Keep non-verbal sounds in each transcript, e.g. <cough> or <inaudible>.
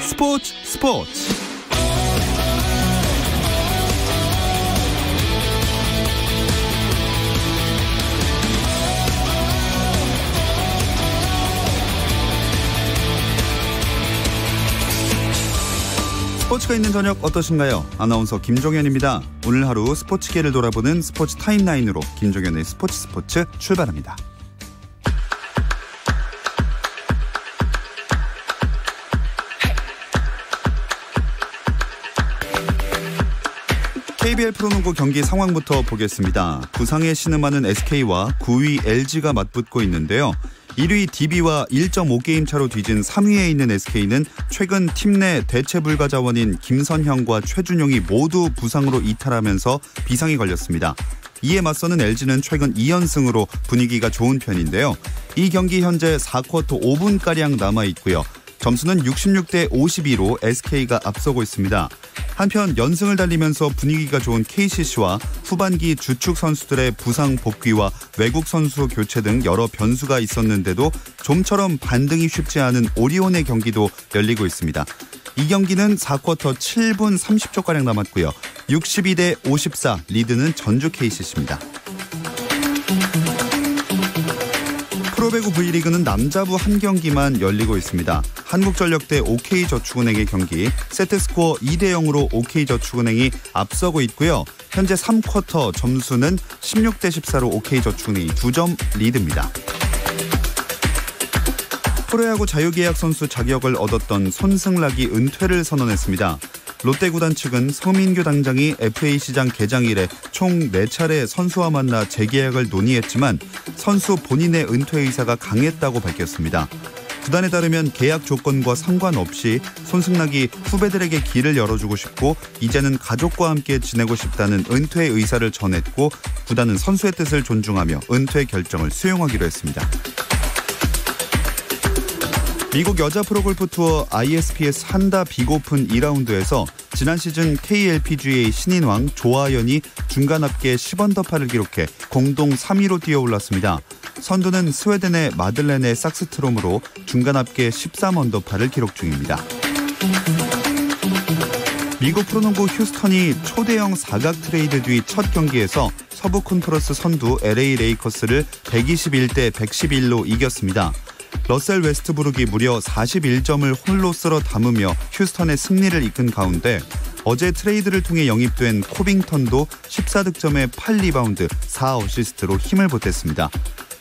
스포츠 스포츠 스포츠가 있는 저녁 어떠신가요? 아나운서 김종현입니다. 오늘 하루 스포츠계를 돌아보는 스포츠 타임라인으로 김종현의 스포츠 스포츠 출발합니다. KBL 프로농구 경기 상황부터 보겠습니다. 부상에 신음하는 SK와 9위 LG가 맞붙고 있는데요. 1위 DB와 1.5게임 차로 뒤진 3위에 있는 SK는 최근 팀 내 대체 불가 자원인 김선형과 최준용이 모두 부상으로 이탈하면서 비상이 걸렸습니다. 이에 맞서는 LG는 최근 2연승으로 분위기가 좋은 편인데요. 이 경기 현재 4쿼터 5분가량 남아 있고요. 점수는 66대 52로 SK가 앞서고 있습니다. 한편 연승을 달리면서 분위기가 좋은 KCC와 후반기 주축 선수들의 부상 복귀와 외국 선수 교체 등 여러 변수가 있었는데도 좀처럼 반등이 쉽지 않은 오리온의 경기도 열리고 있습니다. 이 경기는 4쿼터 7분 30초가량 남았고요. 62대 54 리드는 전주 KCC입니다. 프로배구 V리그는 남자부 한 경기만 열리고 있습니다. 한국전력 대 OK저축은행의 경기 세트스코어 2대 0으로 OK저축은행이 앞서고 있고요. 현재 3쿼터 점수는 16대 14로 OK저축은행이 2점 리드입니다. 프로야구 자유계약 선수 자격을 얻었던 손승락이 은퇴를 선언했습니다. 롯데 구단 측은 서민규 당장이 FA 시장 개장 이래 총 4차례 선수와 만나 재계약을 논의했지만 선수 본인의 은퇴 의사가 강했다고 밝혔습니다. 구단에 따르면 계약 조건과 상관없이 손승락이 후배들에게 길을 열어주고 싶고 이제는 가족과 함께 지내고 싶다는 은퇴 의사를 전했고 구단은 선수의 뜻을 존중하며 은퇴 결정을 수용하기로 했습니다. 미국 여자 프로골프 투어 ISPS 한다 비고픈 2라운드에서 지난 시즌 KLPGA 신인왕 조아연이 중간 합계 1 0원더파를 기록해 공동 3위로 뛰어 올랐습니다. 선두는 스웨덴의 마들렌의 싹스트롬으로 중간 합계 1 3원더파를 기록 중입니다. 미국 프로농구 휴스턴이 초대형 사각 트레이드 뒤 첫 경기에서 서부 콘퍼런스 선두 LA 레이커스를 121대 111로 이겼습니다. 러셀 웨스트브룩이 무려 41점을 홀로 쓸어 담으며 휴스턴의 승리를 이끈 가운데 어제 트레이드를 통해 영입된 코빙턴도 14득점에 8리바운드 4어시스트로 힘을 보탰습니다.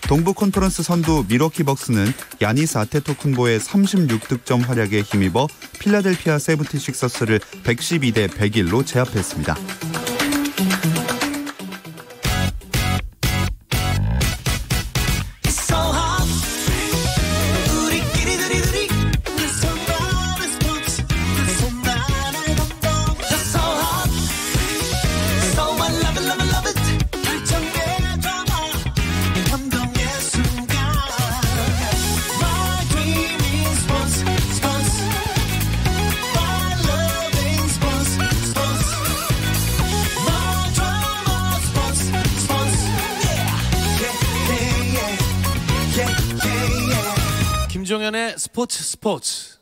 동부 컨퍼런스 선두 미러키 벅스는 야니스 아테토쿤보의 36득점 활약에 힘입어 필라델피아 세븐티식서스를 112대 101로 제압했습니다. 정현의 스포츠 스포츠.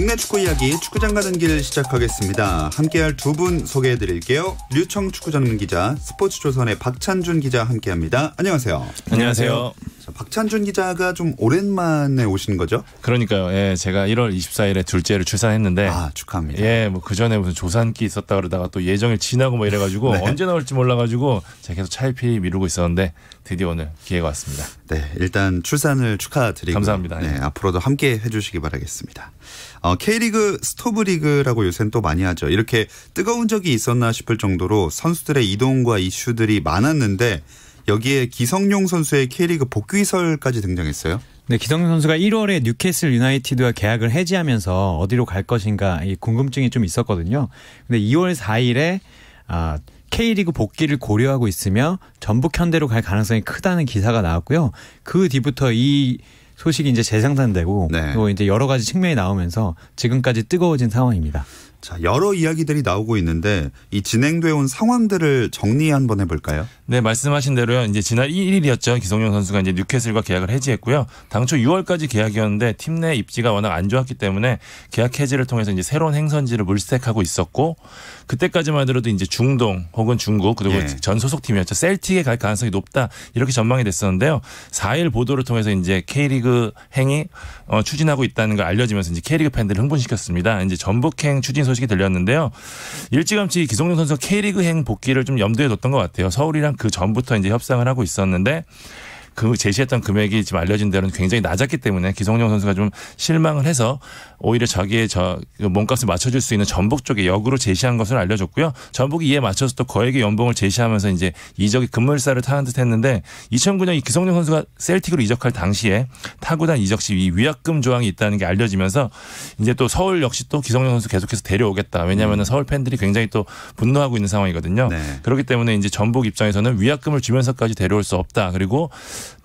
국내 축구 이야기 축구장 가는 길 시작하겠습니다. 함께할 두 분 소개해드릴게요. 류청 축구 전문 기자, 스포츠조선의 박찬준 기자 함께합니다. 안녕하세요. 안녕하세요. 자, 박찬준 기자가 좀 오랜만에 오신 거죠? 그러니까요. 예, 제가 1월 24일에 둘째를 출산했는데 아 축하합니다. 예, 뭐그 전에 무슨 조산기 있었다 그러다가 또 예정일 지나고 뭐 이래가지고 <laughs> 네. 언제 나올지 몰라가지고 제가 계속 차일피 일 미루고 있었는데 드디어 오늘 기회가 왔습니다. 네, 일단 출산을 축하드리고 감사합니다. 네, 네. 앞으로도 함께 해주시기 바라겠습니다. 어, K리그 스토브리그라고 요새는 또 많이 하죠. 이렇게 뜨거운 적이 있었나 싶을 정도로 선수들의 이동과 이슈들이 많았는데 여기에 기성용 선수의 K리그 복귀설까지 등장했어요. 네, 기성용 선수가 1월에 뉴캐슬 유나이티드와 계약을 해지하면서 어디로 갈 것인가 이 궁금증이 좀 있었거든요. 근데 2월 4일에 아 K리그 복귀를 고려하고 있으며 전북 현대로 갈 가능성이 크다는 기사가 나왔고요. 그 뒤부터 이 소식이 이제 재생산되고 네. 또 이제 여러 가지 측면이 나오면서 지금까지 뜨거워진 상황입니다. 자, 여러 이야기들이 나오고 있는데 이 진행돼 온 상황들을 정리 한번 해볼까요? 네, 말씀하신 대로요. 이제 지난 1일이었죠. 기성용 선수가 이제 뉴캐슬과 계약을 해지했고요. 당초 6월까지 계약이었는데 팀 내 입지가 워낙 안 좋았기 때문에 계약 해지를 통해서 이제 새로운 행선지를 물색하고 있었고 그때까지만 하더라도 이제 중동 혹은 중국 그리고 예. 전 소속 팀이었죠. 셀틱에 갈 가능성이 높다 이렇게 전망이 됐었는데요. 4일 보도를 통해서 이제 K리그 행이 어, 추진하고 있다는 걸 알려지면서 이제 K리그 팬들을 흥분시켰습니다. 이제 전북행 추진 소식이 들렸는데요. 일찌감치 기성용 선수 K리그행 복귀를 좀 염두에 뒀던 것 같아요. 서울이랑 그 전부터 이제 협상을 하고 있었는데 그 제시했던 금액이 지금 알려진 대로는 굉장히 낮았기 때문에 기성용 선수가 좀 실망을 해서 오히려 자기의 저 그 몸값을 맞춰줄 수 있는 전북 쪽에 역으로 제시한 것을 알려줬고요. 전북이 이에 맞춰서 또 거액의 연봉을 제시하면서 이제 이적의 급물살을 타는 듯 했는데 2009년 이 기성용 선수가 셀틱으로 이적할 당시에 타구단 이적 시 위약금 조항이 있다는 게 알려지면서 이제 또 서울 역시 또 기성용 선수 계속해서 데려오겠다. 왜냐하면 음. 서울 팬들이 굉장히 또 분노하고 있는 상황이거든요. 네. 그렇기 때문에 이제 전북 입장에서는 위약금을 주면서까지 데려올 수 없다. 그리고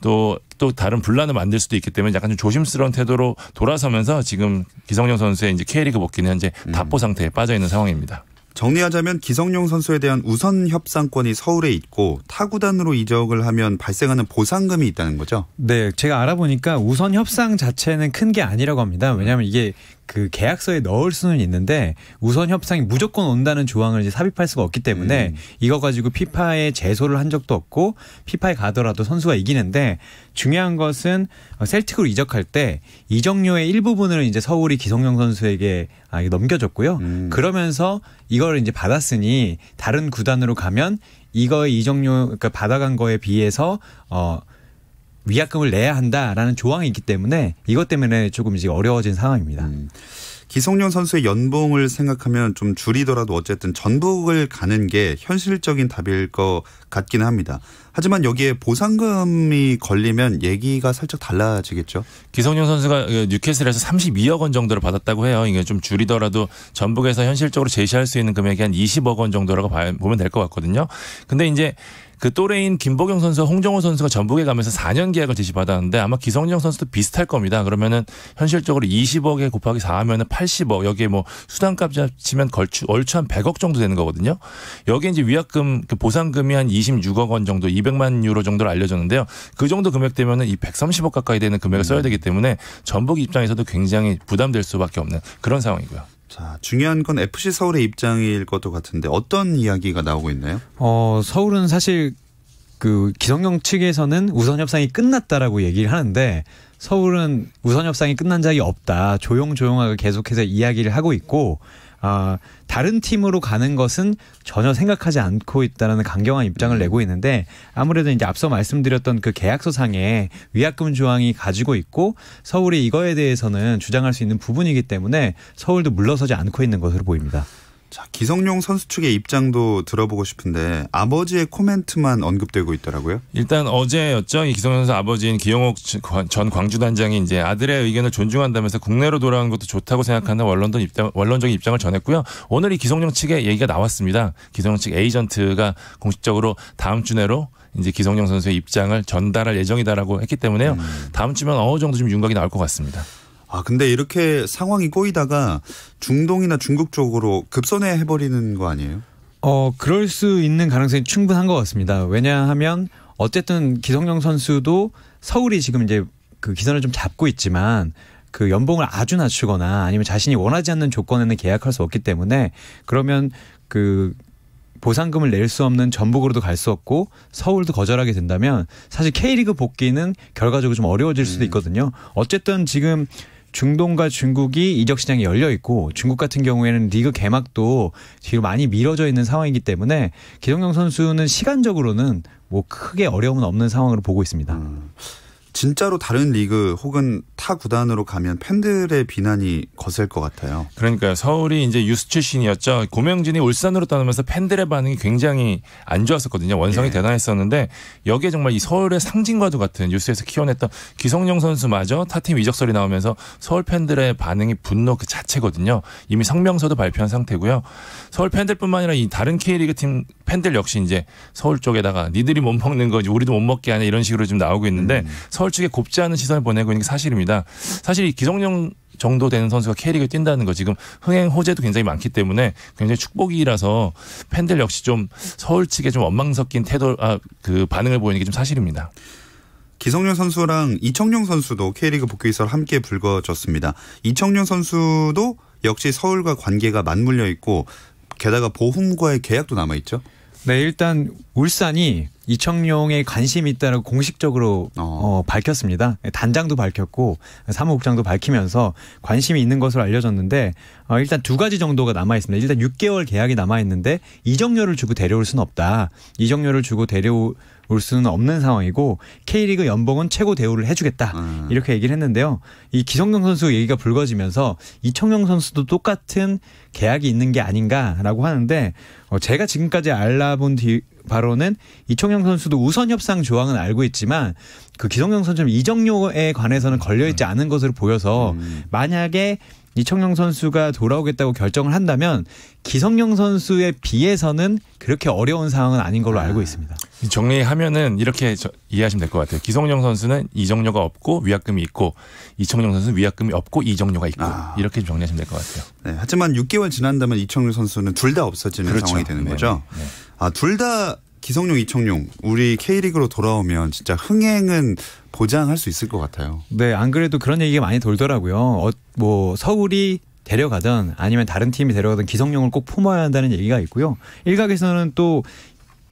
또또 다른 분란을 만들 수도 있기 때문에 약간 좀 조심스러운 태도로 돌아서면서 지금 기성용 선수의 이제 K리그 복귀는 현재 음. 답보 상태에 빠져 있는 상황입니다. 정리하자면 기성용 선수에 대한 우선 협상권이 서울에 있고 타구단으로 이적을 하면 발생하는 보상금이 있다는 거죠? 네, 제가 알아보니까 우선 협상 자체는 큰 게 아니라고 합니다. 왜냐하면 이게 그 계약서에 넣을 수는 있는데 우선 협상이 무조건 온다는 조항을 이제 삽입할 수가 없기 때문에 음. 이거 가지고 피파에 제소를 한 적도 없고 피파에 가더라도 선수가 이기는데 중요한 것은 셀틱으로 이적할 때 이적료의 일부분을 이제 서울이 기성용 선수에게 아, 넘겨줬고요. 음. 그러면서 이걸 이제 받았으니 다른 구단으로 가면 이거의 이적료 그러니까 받아간 거에 비해서 어 위약금을 내야 한다라는 조항이 있기 때문에 이것 때문에 조금 이제 어려워진 상황입니다. 음. 기성용 선수의 연봉을 생각하면 좀 줄이더라도 어쨌든 전북을 가는 게 현실적인 답일 것 같기는 합니다. 하지만 여기에 보상금이 걸리면 얘기가 살짝 달라지겠죠. 기성용 선수가 뉴캐슬에서 32억 원 정도를 받았다고 해요. 이게 좀 줄이더라도 전북에서 현실적으로 제시할 수 있는 금액이 한 20억 원 정도라고 보면 될 것 같거든요. 근데 이제 그 또래인 김보경 선수와 홍정호 선수가 전북에 가면서 4년 계약을 제시받았는데 아마 기성용 선수도 비슷할 겁니다. 그러면은 현실적으로 20억에 곱하기 4하면은 80억 여기에 뭐 수당값 치면 걸추, 얼추 한 100억 정도 되는 거거든요. 여기에 이제 위약금 그 보상금이 한 26억 원 정도 200만 유로 정도로 알려졌는데요. 그 정도 금액 되면은 이 130억 가까이 되는 금액을 써야 음. 되기 때문에 전북 입장에서도 굉장히 부담될 수밖에 없는 그런 상황이고요. 자, 중요한 건 FC 서울의 입장일 것도 같은데 어떤 이야기가 나오고 있나요? 어, 서울은 사실 그 기성용 측에서는 우선 협상이 끝났다라고 얘기를 하는데 서울은 우선 협상이 끝난 적이 없다. 조용조용하게 계속해서 이야기를 하고 있고 아, 다른 팀으로 가는 것은 전혀 생각하지 않고 있다라는 강경한 입장을 내고 있는데 아무래도 이제 앞서 말씀드렸던 그 계약서상에 위약금 조항이 가지고 있고 서울이 이거에 대해서는 주장할 수 있는 부분이기 때문에 서울도 물러서지 않고 있는 것으로 보입니다. 자, 기성용 선수 측의 입장도 들어보고 싶은데 아버지의 코멘트만 언급되고 있더라고요. 일단 어제였죠. 이 기성용 선수 아버지인 기영옥 전 광주단장이 이제 아들의 의견을 존중한다면서 국내로 돌아온 것도 좋다고 생각하는 원론적 입장, 원론적인 입장을 전했고요. 오늘 이 기성용 측의 얘기가 나왔습니다. 기성용 측 에이전트가 공식적으로 다음 주 내로 이제 기성용 선수의 입장을 전달할 예정이다라고 했기 때문에요. 음. 다음 주면 어느 정도 좀 윤곽이 나올 것 같습니다. 아 근데 이렇게 상황이 꼬이다가 중동이나 중국 쪽으로 급선회 해버리는 거 아니에요? 어 그럴 수 있는 가능성이 충분한 것 같습니다. 왜냐하면 어쨌든 기성용 선수도 서울이 지금 이제 그 기선을 좀 잡고 있지만 그 연봉을 아주 낮추거나 아니면 자신이 원하지 않는 조건에는 계약할 수 없기 때문에 그러면 그 보상금을 낼 수 없는 전북으로도 갈 수 없고 서울도 거절하게 된다면 사실 K리그 복귀는 결과적으로 좀 어려워질 수도 음. 있거든요. 어쨌든 지금 중동과 중국이 이적 시장이 열려 있고 중국 같은 경우에는 리그 개막도 뒤로 많이 미뤄져 있는 상황이기 때문에 기성용 선수는 시간적으로는 뭐 크게 어려움은 없는 상황으로 보고 있습니다. 음. 진짜로 다른 리그 혹은 타 구단으로 가면 팬들의 비난이 거셀 것 같아요. 그러니까 요 서울이 이제 유스 출신이었죠. 고명진이 울산으로 떠나면서 팬들의 반응이 굉장히 안 좋았었거든요. 원성이 예. 대단했었는데 여기에 정말 이 서울의 상징과도 같은 뉴스에서 키워냈던 기성용 선수마저 타팀 이적설이 나오면서 서울 팬들의 반응이 분노 그 자체거든요. 이미 성명서도 발표한 상태고요. 서울 팬들뿐만 아니라 이 다른 K리그 팀 팬들 역시 이제 서울 쪽에다가 니들이 못 먹는 거지 우리도 못 먹게 하냐 이런 식으로 지금 나오고 있는데 음. 서울 측에 곱지 않은 시선을 보내고 있는 게 사실입니다. 사실 이 기성용 정도 되는 선수가 캐리그 뛴다는 거 지금 흥행 호재도 굉장히 많기 때문에 굉장히 축복이라서 팬들 역시 좀 서울 측에 좀 원망 섞인 태도 아, 그 반응을 보이는 게 좀 사실입니다. 기성용 선수랑 이청용 선수도 캐리그복귀해서 함께 불거졌습니다. 이청용 선수도 역시 서울과 관계가 맞물려 있고 게다가 보험과의 계약도 남아 있죠. 네, 일단 울산이 이청용에 관심이 있다고 공식적으로 어. 어. 밝혔습니다. 네, 단장도 밝혔고 사무국장도 밝히면서 관심이 있는 것으로 알려졌는데 어, 일단 두 가지 정도가 남아 있습니다. 일단 6개월 계약이 남아 있는데 이정료를 주고 데려올 수는 없다. 이정료를 주고 데려올 올 수는 없는 상황이고 K리그 연봉은 최고 대우를 해주겠다 음. 이렇게 얘기를 했는데요. 이 기성용 선수 얘기가 불거지면서 이청용 선수도 똑같은 계약이 있는 게 아닌가라고 하는데 어, 제가 지금까지 알아본 뒤, 바로는 이청용 선수도 우선 협상 조항은 알고 있지만 그 기성용 선수는 이정료에 관해서는 걸려 있지 음. 않은 것으로 보여서 음. 만약에 이청용 선수가 돌아오겠다고 결정을 한다면 기성용 선수에 비해서는 그렇게 어려운 상황은 아닌 걸로 알고 아. 있습니다. 정리하면은 이렇게 이해하시면 될 것 같아요. 기성용 선수는 이정료가 없고 위약금이 있고 이청용 선수는 위약금이 없고 이정료가 있고 아. 이렇게 정리하시면 될 것 같아요. 네, 하지만 6개월 지난다면 이청용 선수는 둘 다 없어지는 그렇죠. 상황이 되는 네, 거죠. 네, 네. 아, 둘다 기성용, 이청용 우리 K리그로 돌아오면 진짜 흥행은 보장할 수 있을 것 같아요. 네, 안 그래도 그런 얘기가 많이 돌더라고요. 어, 뭐 서울이 데려가든 아니면 다른 팀이 데려가든 기성용을 꼭 품어야 한다는 얘기가 있고요. 일각에서는 또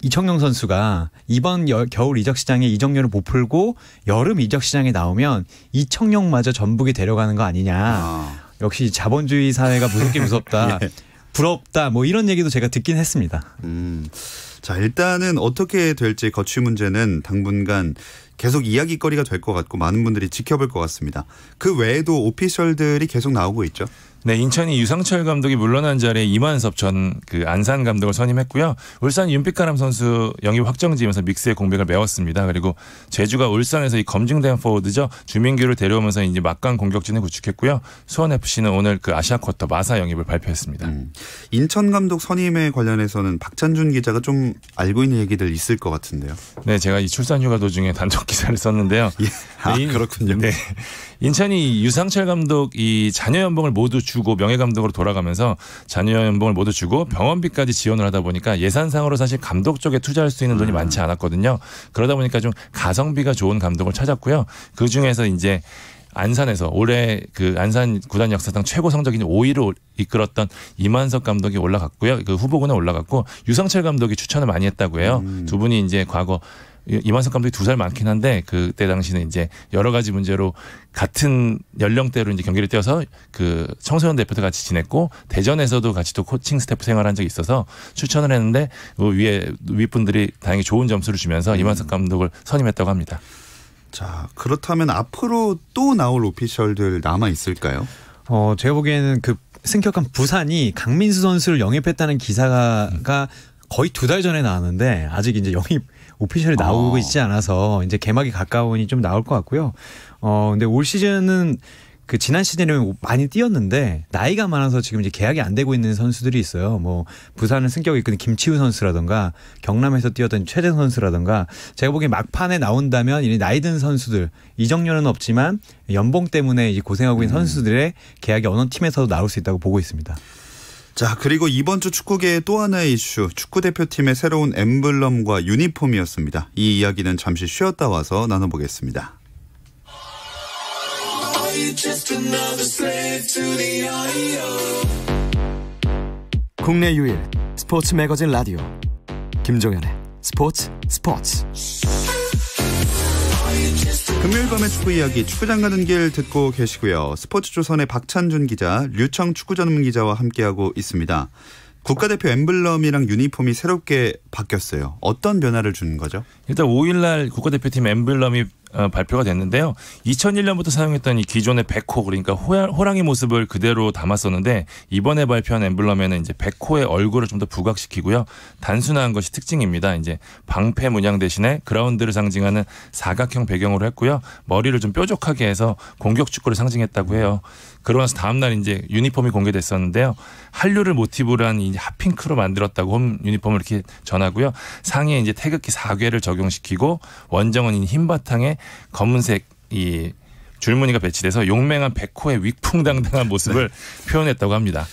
이청용 선수가 이번 여, 겨울 이적 시장에 이적료를 못 풀고 여름 이적 시장에 나오면 이청용마저 전북이 데려가는 거 아니냐. 아. 역시 자본주의 사회가 무섭게 <laughs> 무섭다. 예. 부럽다. 뭐 이런 얘기도 제가 듣긴 했습니다. 음. 자, 일단은 어떻게 될지 거취 문제는 당분간 계속 이야기거리가 될 것 같고 많은 분들이 지켜볼 것 같습니다. 그 외에도 오피셜들이 계속 나오고 있죠. 네, 인천이 유상철 감독이 물러난 자리에 이만섭 전 그 안산 감독을 선임했고요. 울산 윤빛가람 선수 영입 확정지면서 믹스의 공백을 메웠습니다. 그리고 제주가 울산에서 이 검증된 포워드죠. 주민규를 데려오면서 이제 막강 공격진을 구축했고요. 수원 FC는 오늘 그 아시아 쿼터 마사 영입을 발표했습니다. 음. 인천 감독 선임에 관련해서는 박찬준 기자가 좀 알고 있는 얘기들 있을 것 같은데요. 네, 제가 이 출산 휴가 도중에 단독 <laughs> 기사를 썼는데요. 예. 아, 네, 인, 그렇군요. 네. 인천이 유상철 감독 이 자녀 연봉을 모두 주 주고 명예 감독으로 돌아가면서 자녀 연봉을 모두 주고 병원비까지 지원을 하다 보니까 예산상으로 사실 감독 쪽에 투자할 수 있는 돈이 음. 많지 않았거든요. 그러다 보니까 좀 가성비가 좋은 감독을 찾았고요. 그 중에서 이제 안산에서 올해 그 안산 구단 역사상 최고 성적인 5위로 이끌었던 이만석 감독이 올라갔고요. 그 후보군에 올라갔고 유성철 감독이 추천을 많이 했다고 해요. 음. 두 분이 이제 과거 이만석 감독이 두 살 많긴 한데 그때 당시는 이제 여러 가지 문제로 같은 연령대로 이제 경기를 뛰어서 그 청소년 대표도 같이 지냈고 대전에서도 같이 또 코칭 스태프 생활한 적이 있어서 추천을 했는데 그 위에 윗분들이 다행히 좋은 점수를 주면서 음. 이만석 감독을 선임했다고 합니다. 자 그렇다면 앞으로 또 나올 오피셜들 남아 있을까요? 어 제가 보기에는 그 승격한 부산이 강민수 선수를 영입했다는 기사가 음. 거의 두 달 전에 나왔는데 아직 이제 영입 오피셜이 나오고 어. 있지 않아서 이제 개막이 가까우니 좀 나올 것 같고요. 어 근데 올 시즌은 그 지난 시즌에 많이 뛰었는데 나이가 많아서 지금 이제 계약이 안 되고 있는 선수들이 있어요. 뭐 부산을 승격이 이끄 김치우 선수라던가 경남에서 뛰었던 최재성 선수라던가 제가 보기엔 막판에 나온다면 이 나이 든 선수들 이정료는 없지만 연봉 때문에 이제 고생하고 있는 음. 선수들의 계약이 어느 팀에서도 나올 수 있다고 보고 있습니다. 자, 그리고 이번 주 축구계의 또 하나의 이슈, 축구 대표팀의 새로운 엠블럼과 유니폼이었습니다. 이 이야기는 잠시 쉬었다 와서 나눠보겠습니다. 국내 유일 스포츠 매거진 라디오 김종현의 스포츠 스포츠 금요일 밤의 축구 이야기 축구 장 가는 길 듣고 계시고요. 스포츠조선의 박찬준 기자, 류청 축구 전문 기자와 함께하고 있습니다. 국가대표 엠블럼이랑 유니폼이 새롭게 바뀌었어요. 어떤 변화를 주는 거죠? 일단 5일날 국가대표팀 엠블럼이 어, 발표가 됐는데요. 2001년부터 사용했던 이 기존의 백호 그러니까 호랑이 모습을 그대로 담았었는데 이번에 발표한 엠블럼에는 이제 백호의 얼굴을 좀 더 부각시키고요. 단순한 것이 특징입니다. 이제 방패 문양 대신에 그라운드를 상징하는 사각형 배경으로 했고요. 머리를 좀 뾰족하게 해서 공격 축구를 상징했다고 해요. 그러고 나서 다음 날 이제 유니폼이 공개됐었는데요. 한류를 모티브로 한 이제 핫핑크로 만들었다고 홈 유니폼을 이렇게 전하고요. 상의에 이제 태극기 4괘를 적용시키고 원정은 흰 바탕에 검은색 이 줄무늬가 배치돼서 용맹한 백호의 위풍당당한 모습을 <laughs> 네. 표현했다고 합니다.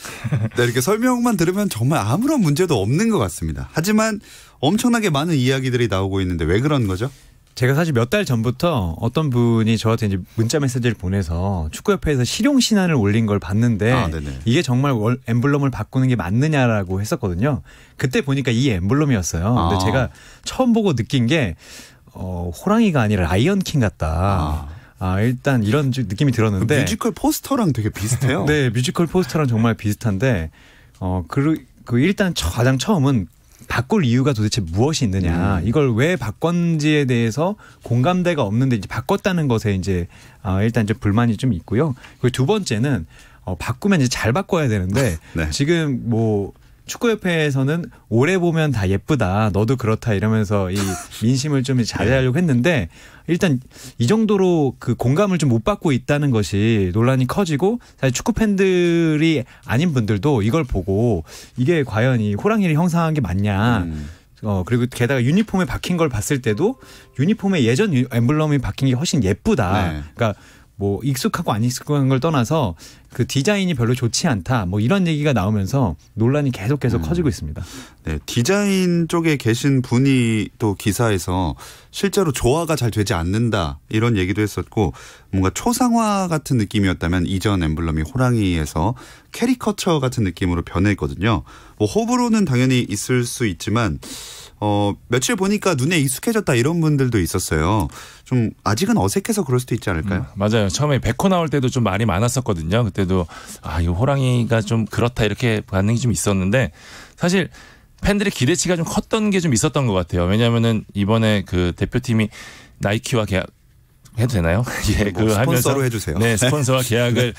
네, 이렇게 설명만 들으면 정말 아무런 문제도 없는 것 같습니다. 하지만 엄청나게 많은 이야기들이 나오고 있는데 왜 그런 거죠? 제가 사실 몇 달 전부터 어떤 분이 저한테 이제 문자 메시지를 보내서 축구협회에서 실용 신안을 올린 걸 봤는데 아, 이게 정말 월, 엠블럼을 바꾸는 게 맞느냐라고 했었거든요. 그때 보니까 이 엠블럼이었어요. 아. 근데 제가 처음 보고 느낀 게 어, 호랑이가 아니라 라이언킹 같다. 아. 아 일단 이런 느낌이 들었는데 그 뮤지컬 포스터랑 되게 비슷해요. <laughs> 네, 뮤지컬 포스터랑 정말 비슷한데 어그 그 일단 가장 처음은 바꿀 이유가 도대체 무엇이 있느냐 음. 이걸 왜 바꿨는지에 대해서 공감대가 없는데 이제 바꿨다는 것에 이제 아, 일단 좀 불만이 좀 있고요. 그리고 두 번째는 어, 바꾸면 이제 잘 바꿔야 되는데 <laughs> 네. 지금 뭐 축구협회에서는 오래 보면 다 예쁘다. 너도 그렇다. 이러면서 이 <laughs> 민심을 좀 자제하려고 네. 했는데 일단 이 정도로 그 공감을 좀 못 받고 있다는 것이 논란이 커지고 사실 축구 팬들이 아닌 분들도 이걸 보고 이게 과연 이 호랑이를 형상한 게 맞냐. 음. 어 그리고 게다가 유니폼에 박힌 걸 봤을 때도 유니폼에 예전 엠블럼이 박힌 게 훨씬 예쁘다. 네. 그러니까 뭐 익숙하고 안 익숙한 걸 떠나서 그 디자인이 별로 좋지 않다 뭐 이런 얘기가 나오면서 논란이 계속 계속 음. 네. 커지고 있습니다. 네, 디자인 쪽에 계신 분이 또 기사에서 실제로 조화가 잘 되지 않는다 이런 얘기도 했었고 뭔가 초상화 같은 느낌이었다면 이전 엠블럼이 호랑이에서 캐리커처 같은 느낌으로 변했거든요. 뭐 호불호는 당연히 있을 수 있지만 어, 며칠 보니까 눈에 익숙해졌다 이런 분들도 있었어요. 좀 아직은 어색해서 그럴 수도 있지 않을까요? 음, 맞아요. 처음에 백호 나올 때도 좀 말이 많았었거든요. 그때도 아, 이 호랑이가 좀 그렇다 이렇게 반응이 좀 있었는데 사실 팬들의 기대치가 좀 컸던 게 좀 있었던 것 같아요. 왜냐하면은 이번에 그 대표팀이 나이키와 계약 해도 되나요? <laughs> 예, 뭐그 스폰서로 하면서, 해주세요. 네, 스폰서와 <laughs> 네. 계약을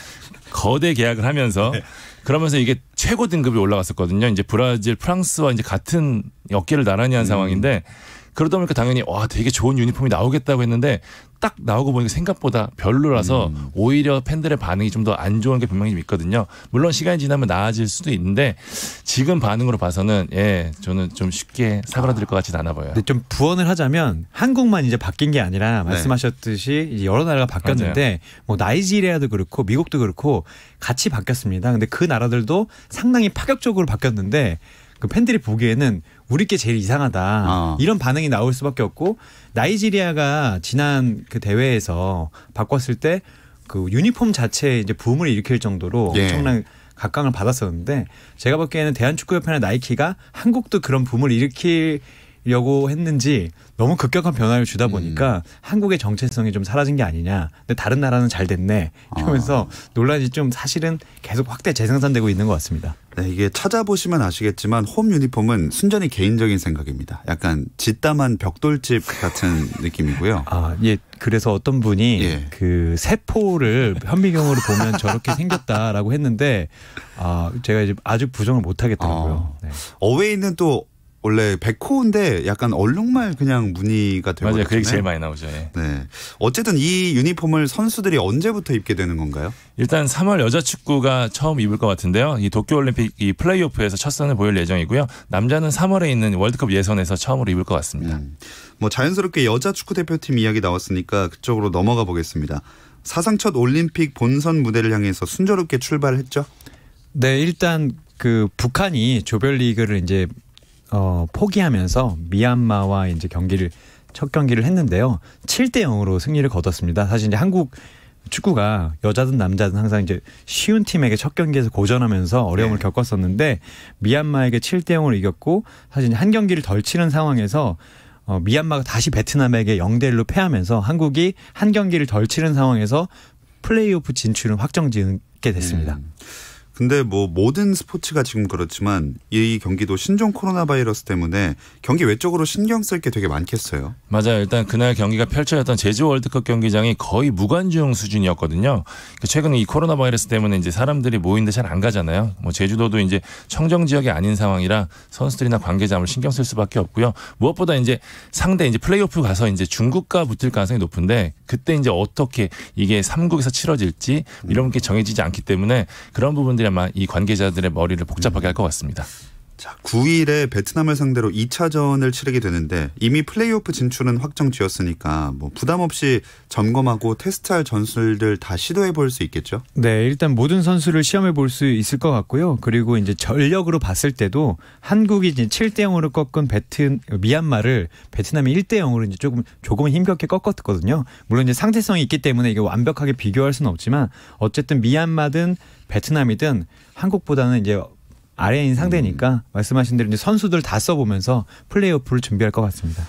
거대 계약을 하면서 네. 그러면서 이게 최고 등급이 올라갔었거든요. 이제 브라질, 프랑스와 이제 같은 어깨를 나란히 한 음. 상황인데 그러다 보니까 당연히 와 되게 좋은 유니폼이 나오겠다고 했는데 딱 나오고 보니까 생각보다 별로라서 음. 오히려 팬들의 반응이 좀 더 안 좋은 게 분명히 좀 있거든요. 물론 시간이 지나면 나아질 수도 있는데 지금 반응으로 봐서는 예 저는 좀 쉽게 사그라들 것 같지는 않아 보여요. 근데 좀 부언을 하자면 한국만 이제 바뀐 게 아니라 네. 말씀하셨듯이 네. 여러 나라가 바뀌었는데 맞아요. 뭐 나이지리아도 그렇고 미국도 그렇고 같이 바뀌었습니다. 근데 그 나라들도 상당히 파격적으로 바뀌었는데 그 팬들이 보기에는 우리께 제일 이상하다 어. 이런 반응이 나올 수밖에 없고 나이지리아가 지난 그 대회에서 바꿨을 때 그 유니폼 자체에 이제 붐을 일으킬 정도로 예. 엄청난 각광을 받았었는데 제가 보기에는 대한축구협회나 나이키가 한국도 그런 붐을 일으킬 이 려고 했는지 너무 급격한 변화를 주다 음. 보니까 음. 한국의 정체성이 좀 사라진 게 아니냐. 근데 다른 나라는 잘 됐네. 아. 이러면서 아. 논란이 좀 사실은 계속 확대 재생산되고 있는 것 같습니다. 네, 이게 찾아보시면 아시겠지만 홈 유니폼은 순전히 개인적인 생각입니다. 약간 짓담한 벽돌집 같은 <laughs> 느낌이고요. 아, 예. 그래서 어떤 분이 예. 그 세포를 현미경으로 보면 저렇게 생겼다라고 했는데 아, 제가 이제 아주 부정을 못 하겠더라고요. 아. 어. 네. 어웨이는 또 원래 백호인데 약간 얼룩말 그냥 무늬가 되고 맞아요. 그게 제일 많이 나오죠. 예. 네. 어쨌든 이 유니폼을 선수들이 언제부터 입게 되는 건가요? 일단 3월 여자 축구가 처음 입을 것 같은데요. 이 도쿄 올림픽 이 플레이오프에서 첫 선을 보일 예정이고요. 남자는 3월에 있는 월드컵 예선에서 처음으로 입을 것 같습니다. 음. 뭐 자연스럽게 여자 축구 대표팀 이야기 나왔으니까 그쪽으로 넘어가 보겠습니다. 사상 첫 올림픽 본선 무대를 향해서 순조롭게 출발했죠? 네, 일단 그 북한이 조별리그를 이제 어, 포기하면서 미얀마와 이제 경기를 첫 경기를 했는데요. 7대 0으로 승리를 거뒀습니다. 사실 이제 한국 축구가 여자든 남자든 항상 이제 쉬운 팀에게 첫 경기에서 고전하면서 어려움을 네. 겪었었는데 미얀마에게 7대 0으로 이겼고 사실 한 경기를 덜 치는 상황에서 어, 미얀마가 다시 베트남에게 0대 1로 패하면서 한국이 한 경기를 덜 치는 상황에서 플레이오프 진출은 확정 지은 게 됐습니다. 음. 근데 뭐 모든 스포츠가 지금 그렇지만 이 경기도 신종 코로나 바이러스 때문에 경기 외적으로 신경 쓸 게 되게 많겠어요. 맞아요. 일단 그날 경기가 펼쳐졌던 제주 월드컵 경기장이 거의 무관중 수준이었거든요. 그러니까 최근 이 코로나 바이러스 때문에 이제 사람들이 모인데 잘 안 가잖아요. 뭐 제주도도 이제 청정 지역이 아닌 상황이라 선수들이나 관계자를 신경 쓸 수밖에 없고요. 무엇보다 이제 상대 이제 플레이오프 가서 이제 중국과 붙을 가능성이 높은데 그때 이제 어떻게 이게 삼국에서 치러질지 이런 게 정해지지 않기 때문에 그런 부분들 사람들이 아마 이 관계자들의 머리를 복잡하게 할 것 같습니다. 자, 9일에 베트남을 상대로 2차전을 치르게 되는데 이미 플레이오프 진출은 확정 지었으니까 뭐 부담 없이 점검하고 테스트할 전술들 다 시도해 볼 수 있겠죠? 네, 일단 모든 선수를 시험해 볼 수 있을 것 같고요. 그리고 이제 전력으로 봤을 때도 한국이 이제 7대 0으로 꺾은 베트 미얀마를 베트남이 1대 0으로 이제 조금 조금 힘겹게 꺾었거든요. 물론 이제 상대성이 있기 때문에 이게 완벽하게 비교할 수는 없지만 어쨌든 미얀마든 베트남이든 한국보다는 이제 아래인 상대니까 음. 말씀하신 대로 이제 선수들 다 써보면서 플레이오프를 준비할 것 같습니다.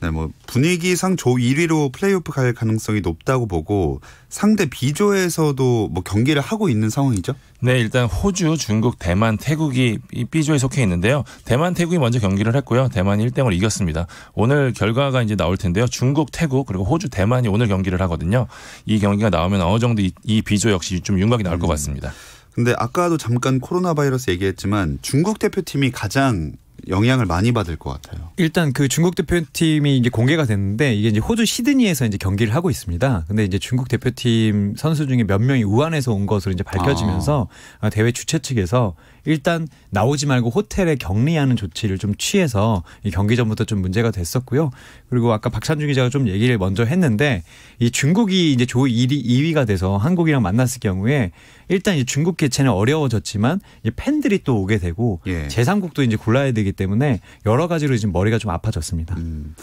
네, 뭐 분위기상 조 1위로 플레이오프 갈 가능성이 높다고 보고 상대 B조에서도 뭐 경기를 하고 있는 상황이죠? 네, 일단 호주, 중국, 대만, 태국이 B조에 속해 있는데요. 대만, 태국이 먼저 경기를 했고요. 대만이 1대 0으 이겼습니다. 오늘 결과가 이제 나올 텐데요. 중국, 태국 그리고 호주, 대만이 오늘 경기를 하거든요. 이 경기가 나오면 어느 정도 이, 이 B조 역시 좀 윤곽이 나올 것 음. 같습니다. 근데 아까도 잠깐 코로나 바이러스 얘기했지만 중국 대표팀이 가장 영향을 많이 받을 것 같아요. 일단 그 중국 대표팀이 이제 공개가 됐는데 이게 이제 호주 시드니에서 이제 경기를 하고 있습니다. 근데 이제 중국 대표팀 선수 중에 몇 명이 우한에서 온 것으로 이제 밝혀지면서 아. 아 대회 주최 측에서 일단 나오지 말고 호텔에 격리하는 조치를 좀 취해서 이 경기 전부터 좀 문제가 됐었고요. 그리고 아까 박찬주 기자가 좀 얘기를 먼저 했는데 이 중국이 이제 조 1위 2위가 돼서 한국이랑 만났을 경우에 일단 이 중국 개최는 어려워졌지만 이제 팬들이 또 오게 되고 예. 제3국도 이제 골라야 되기 때문에 여러 가지로 지금 머리가 좀 아파졌습니다. 음.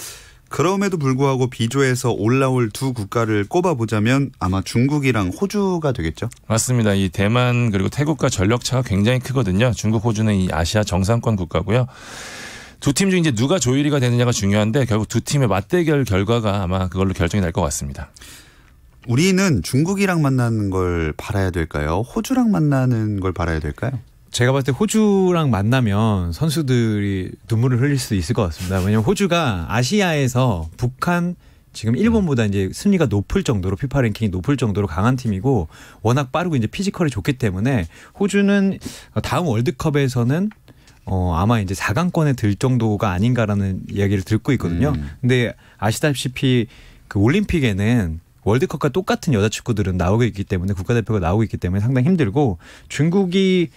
그럼에도 불구하고 비조에서 올라올 두 국가를 꼽아보자면 아마 중국이랑 호주가 되겠죠? 맞습니다. 이 대만 그리고 태국과 전력차가 굉장히 크거든요. 중국, 호주는 이 아시아 정상권 국가고요. 두 팀 중 이제 누가 조율이가 되느냐가 중요한데 결국 두 팀의 맞대결 결과가 아마 그걸로 결정이 날 것 같습니다. 우리는 중국이랑 만나는 걸 바라야 될까요? 호주랑 만나는 걸 바라야 될까요? 제가 봤을 때 호주랑 만나면 선수들이 눈물을 흘릴 수도 있을 것 같습니다. 왜냐하면 호주가 아시아에서 북한 지금 일본보다 이제 순위가 높을 정도로 피파 랭킹이 높을 정도로 강한 팀이고 워낙 빠르고 이제 피지컬이 좋기 때문에 호주는 다음 월드컵에서는 어 아마 이제 4강권에 들 정도가 아닌가라는 이야기를 듣고 있거든요. 음. 근데 아시다시피 그 올림픽에는 월드컵과 똑같은 여자 축구들은 나오고 있기 때문에 국가대표가 나오고 있기 때문에 상당히 힘들고 중국이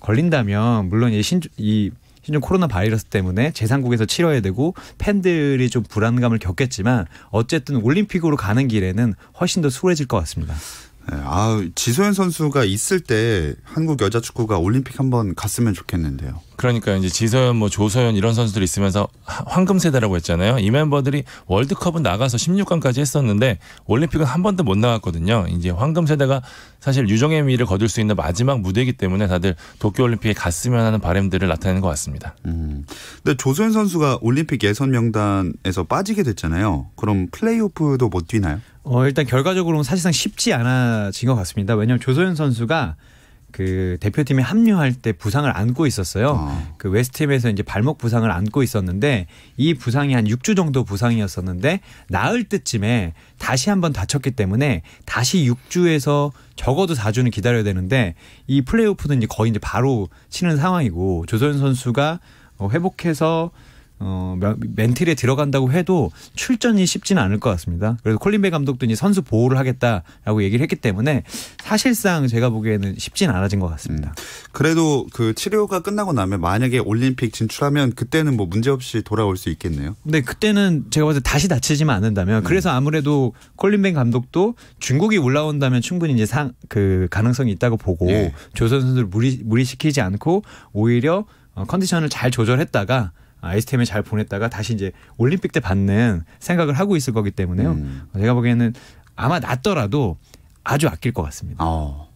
걸린다면 물론 이 신종 이 신종 코로나 바이러스 때문에 재상국에서 치러야 되고 팬들이 좀 불안감을 겪겠지만 어쨌든 올림픽으로 가는 길에는 훨씬 더 수월해질 것 같습니다. 아 지소연 선수가 있을 때 한국 여자 축구가 올림픽 한번 갔으면 좋겠는데요. 그러니까 이제 지서연, 뭐 조서연 이런 선수들 있으면서 황금 세대라고 했잖아요. 이 멤버들이 월드컵은 나가서 16강까지 했었는데 올림픽은 한 번도 못 나갔거든요. 이제 황금 세대가 사실 유정의 미를 거둘 수 있는 마지막 무대이기 때문에 다들 도쿄 올림픽에 갔으면 하는 바램들을 나타내는 것 같습니다. 음. 근데 조소연 선수가 올림픽 예선 명단에서 빠지게 됐잖아요. 그럼 플레이오프도 못 뛰나요? 어, 일단 결과적으로는 사실상 쉽지 않아진 것 같습니다. 왜냐하면 조소연 선수가 그 대표팀에 합류할 때 부상을 안고 있었어요. 어. 그 웨스트햄에서 이제 발목 부상을 안고 있었는데 이 부상이 한 6주 정도 부상이었었는데 나을 때쯤에 다시 한번 다쳤기 때문에 다시 6주에서 적어도 4주는 기다려야 되는데 이 플레이오프는 이제 거의 이제 바로 치는 상황이고 조선 선수가 어, 회복해서 어, 멘틀에 들어간다고 해도 출전이 쉽지는 않을 것 같습니다. 그래서 콜린베 감독도 이제 선수 보호를 하겠다라고 얘기를 했기 때문에 사실상 제가 보기에는 쉽진 않아진 것 같습니다. 음. 그래도 그 치료가 끝나고 나면 만약에 올림픽 진출하면 그때는 뭐 문제없이 돌아올 수 있겠네요. 네, 그때는 제가 봐서 다시 다치지만 않는다면 그래서 음. 아무래도 콜린뱅 감독도 중국이 올라온다면 충분히 이제 상 그 가능성이 있다고 보고 예. 조선 선수를 무리 무리시키지 않고 오히려 어, 컨디션을 잘 조절했다가 아이스템에 잘 보냈다가 다시 이제 올림픽 때 받는 생각을 하고 있을 거기 때문에요. 음. 제가 보기에는 아마 낫더라도 아주 아낄 것 같습니다. 어.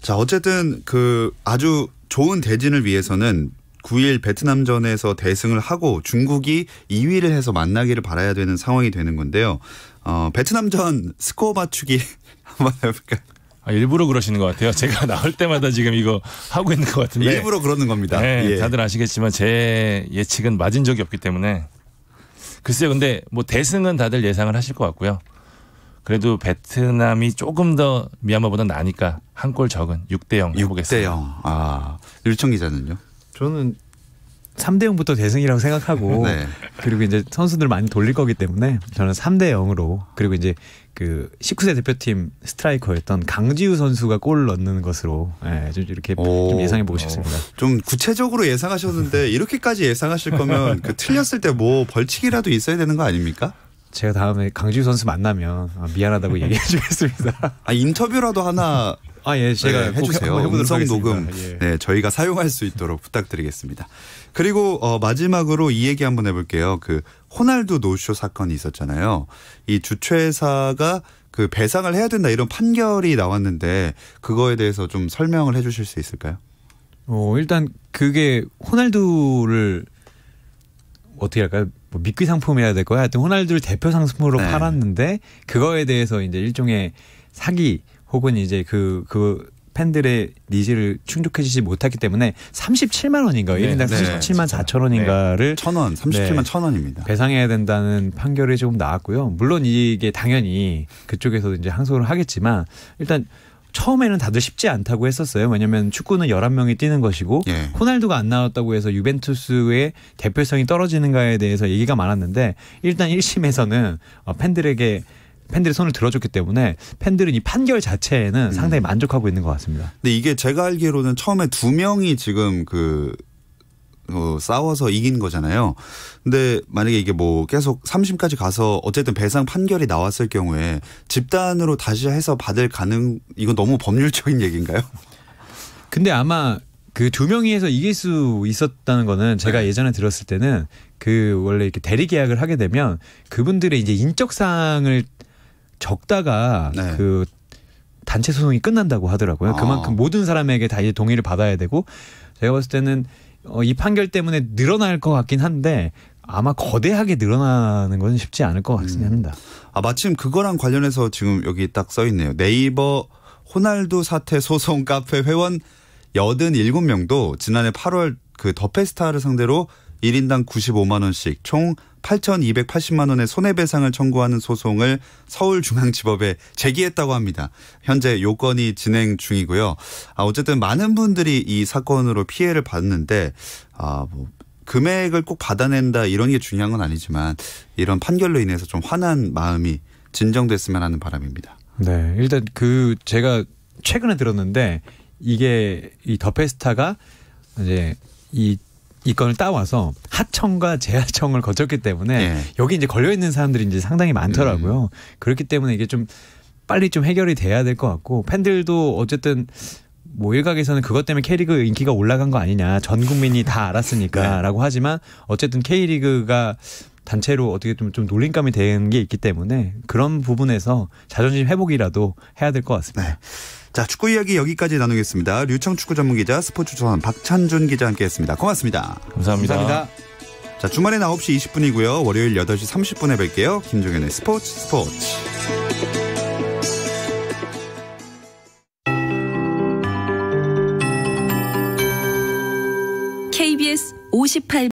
자, 어쨌든 그 아주 좋은 대진을 위해서는 9일 베트남전에서 대승을 하고 중국이 2위를 해서 만나기를 바라야 되는 상황이 되는 건데요. 어, 베트남전 스코어 맞추기 <laughs> 한번 해볼까요? 아, 일부러 그러시는 것 같아요. 제가 <laughs> 나올 때마다 지금 이거 하고 있는 것 같은데. 일부러 그러는 겁니다. 네, 예. 다들 아시겠지만 제 예측은 맞은 적이 없기 때문에 글쎄요. 근데 뭐 대승은 다들 예상을 하실 것 같고요. 그래도 베트남이 조금 더 미얀마보다 나니까 한 골 적은 6대 0 해보겠습니다. 6대 0. 아, 율청 기자는요? 저는 3대 0부터 대승이라고 생각하고 <laughs> 네. 그리고 이제 선수들 많이 돌릴 거기 때문에 저는 3대 0으로 그리고 이제 그 19세 대표팀 스트라이커였던 강지우 선수가 골 넣는 것으로 예, 좀 이렇게 오, 좀 예상해 보고 싶습니다. 어. 좀 구체적으로 예상하셨는데 이렇게까지 예상하실 거면 그 틀렸을 때 뭐 벌칙이라도 있어야 되는 거 아닙니까? 제가 다음에 강지우 선수 만나면 아, 미안하다고 <laughs> 얘기해 주겠습니다. 아 인터뷰라도 하나 아 예 제가 네, 해주세요. 음성 녹음 예. 네 저희가 사용할 수 있도록 부탁드리겠습니다. 그리고 어, 마지막으로 이 얘기 한번 해볼게요. 그 호날두 노쇼 사건이 있었잖아요. 이 주최사가 그 배상을 해야 된다 이런 판결이 나왔는데 그거에 대해서 좀 설명을 해주실 수 있을까요? 어 일단 그게 호날두를 어떻게 할까요? 뭐 미끼 상품이야될 거야. 하여튼 호날두를 대표 상품으로 네. 팔았는데 그거에 대해서 이제 일종의 사기 혹은 이제 그그 그, 그 팬들의 니즈를 충족해주지 못했기 때문에 37만 원인가 네. 1인당 37만 4천 원인가를 네. 천 원, 37만 천 원입니다. 배상해야 된다는 판결이 조금 나왔고요. 물론 이게 당연히 그쪽에서 도 이제 항소를 하겠지만 일단 처음에는 다들 쉽지 않다고 했었어요. 왜냐하면 축구는 11명이 뛰는 것이고 예. 호날두가 안 나왔다고 해서 유벤투스의 대표성이 떨어지는가에 대해서 얘기가 많았는데 일단 1심에서는 어, 팬들에게 팬들이 손을 들어줬기 때문에 팬들은 이 판결 자체에는 음. 상당히 만족하고 있는 것 같습니다. 근데 이게 제가 알기로는 처음에 두 명이 지금 그 어, 싸워서 이긴 거잖아요. 근데 만약에 이게 뭐 계속 3심까지 가서 어쨌든 배상 판결이 나왔을 경우에 집단으로 다시 해서 받을 가능 이건 너무 법률적인 얘기인가요? <laughs> 근데 아마 그 두 명이 해서 이길 수 있었다는 거는 제가 네. 예전에 들었을 때는 그 원래 이렇게 대리 계약을 하게 되면 그분들의 이제 인적 사항을 적다가 네. 그 단체 소송이 끝난다고 하더라고요. 아. 그만큼 모든 사람에게 다 이제 동의를 받아야 되고 제가 봤을 때는 어, 이 판결 때문에 늘어날 것 같긴 한데 아마 거대하게 늘어나는 건 쉽지 않을 것 같습니다. 음. 아 마침 그거랑 관련해서 지금 여기 딱 써 있네요. 네이버 호날두 사태 소송 카페 회원 87명도 지난해 8월 그 더페스타를 상대로 1인당 95만 원씩 총 8,280만 원의 손해배상을 청구하는 소송을 서울중앙지법에 제기했다고 합니다. 현재 요건이 진행 중이고요. 아, 어쨌든 많은 분들이 이 사건으로 피해를 봤는데 아, 뭐 금액을 꼭 받아낸다 이런 게 중요한 건 아니지만 이런 판결로 인해서 좀 화난 마음이 진정됐으면 하는 바람입니다. 네, 일단 그 제가 최근에 들었는데 이게 이 더페스타가 이제 이이 건을 따와서 하청과 재하청을 거쳤기 때문에 예. 여기 이제 걸려 있는 사람들이 이제 상당히 많더라고요. 음. 그렇기 때문에 이게 좀 빨리 좀 해결이 돼야 될 것 같고 팬들도 어쨌든 뭐 일각에서는 그것 때문에 K리그 인기가 올라간 거 아니냐 전 국민이 다 알았으니까라고 네. 하지만 어쨌든 K리그가 단체로 어떻게 좀, 좀 놀림감이 되는 게 있기 때문에 그런 부분에서 자존심 회복이라도 해야 될 것 같습니다. 네. 자, 축구 이야기 여기까지 나누겠습니다. 류청 축구 전문 기자, 스포츠 조선 박찬준 기자 함께 했습니다. 고맙습니다. 감사합니다. 감사합니다. 자, 주말엔 9시 20분이고요. 월요일 8시 30분에 뵐게요. 김종현의 스포츠 스포츠. 58